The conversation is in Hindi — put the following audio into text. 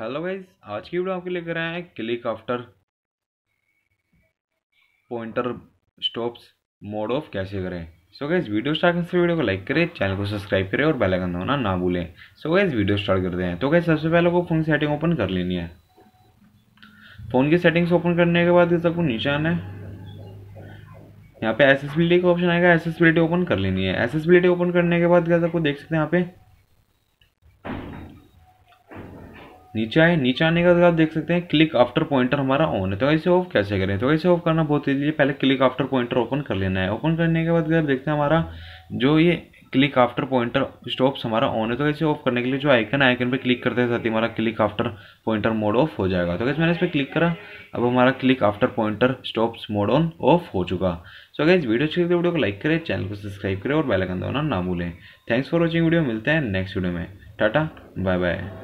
हेलो गाइज आज की वीडियो आपके लिए कर रहे हैं click after pointer stops mode off कैसे करें सो गाइज वीडियो स्टार्ट करने से वीडियो को लाइक करें चैनल को सब्सक्राइब करें और बेल आइकन दबाना ना भूलें सो गाइज वीडियो स्टार्ट करते हैं तो गाइज सबसे पहले वो फ़ोन की सेटिंग ओपन कर लेनी है फ़ोन की सेटिंग्स ओपन करने के बाद इस आपको नीचे आना है यहाँ पे एसेसबिलिटी का ऑप्शन आएगा एसेसबिलिटी ओपन कर लेनी है एसेसबिलिटी ओपन करने के बाद आपको देख सकते हैं यहाँ पे नीचे आए नीचे आने के बाद आप देख सकते हैं क्लिक आफ्टर पॉइंटर हमारा ऑन है तो इसे ऑफ कैसे करें तो इसे ऑफ करना बहुत ईजी है पहले क्लिक आफ्टर पॉइंटर ओपन कर लेना है ओपन करने के बाद आप देखते हैं हमारा जो ये क्लिक आफ्टर पॉइंटर स्टॉप्स हमारा ऑन है तो ऐसे ऑफ करने के लिए जो आइकन है आइकन पे क्लिक करते हैं साथ ही हमारा click after pointer mode off हो जाएगा तो कैसे मैंने इस पर क्लिक करा अब हमारा click after pointer stops mode on off हो चुका सो अगर इस वीडियो अच्छी तो वीडियो को लाइक करें चैनल को सब्सक्राइब करें और बेलाइकन दबाना ना भूलें थैंक्स फॉर वॉचिंग वीडियो मिलते हैं नेक्स्ट वीडियो में टाटा बाय बाय